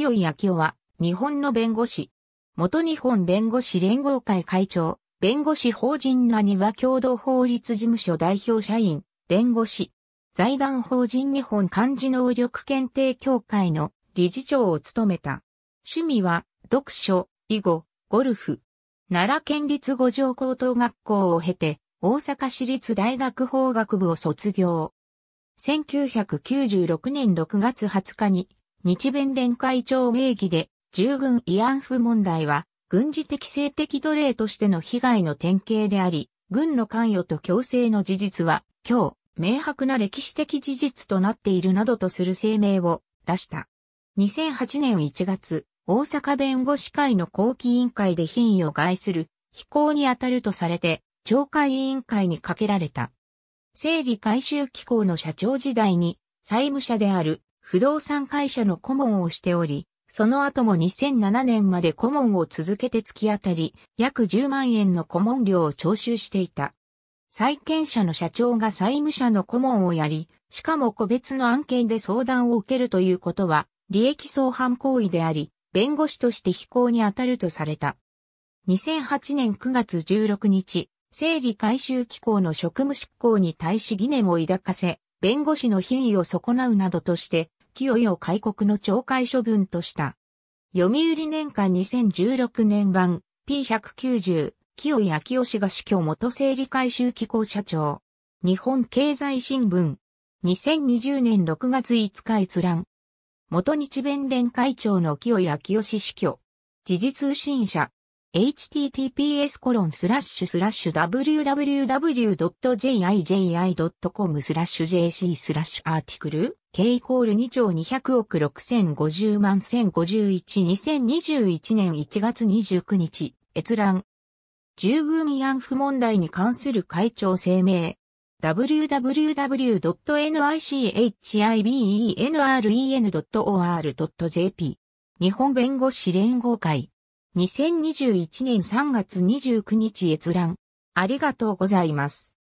清井明夫は、日本の弁護士。元日本弁護士連合会会長、弁護士法人なには共同法律事務所代表社員、弁護士。財団法人日本漢字能力検定協会の理事長を務めた。趣味は、読書、囲碁、ゴルフ。奈良県立五条高等学校を経て、大阪市立大学法学部を卒業。1996年6月20日に日弁連会長名義で、従軍慰安婦問題は、軍事的性的奴隷としての被害の典型であり、軍の関与と強制の事実は、今日、明白な歴史的事実となっているなどとする声明を出した。2008年1月、大阪弁護士会の後期委員会で品位を害する、非行に当たるとされて、懲戒委員会にかけられた。整理回収機構の社長時代に、債務者である不動産会社の顧問をしており、その後も2007年まで顧問を続けて突き当たり約10万円の顧問料を徴収していた。債権者の社長が債務者の顧問をやり、しかも個別の案件で相談を受けるということは、利益相反行為であり、弁護士として非行に当たるとされた。2008年9月16日、整理回収機構の職務執行に対し疑念を抱かせ、弁護士の品位を損なうなどとして、清井を開国の懲戒処分とした。読売年間2016年版 P190 清井明義が死去元整理回収機構社長。日本経済新聞。2020年6月5日閲覧。元日弁連会長の清井明義死去。時事通信社。https コロンスラッシュスラッシュ www.jiji.com スラッシュ jc スラッシュアーティクル K イコール2兆200億6050万10512021年1月29日、閲覧。従軍慰安婦問題に関する会長声明。www.nichibeenren.or.jp 日本弁護士連合会。2021年3月29日閲覧。ありがとうございます。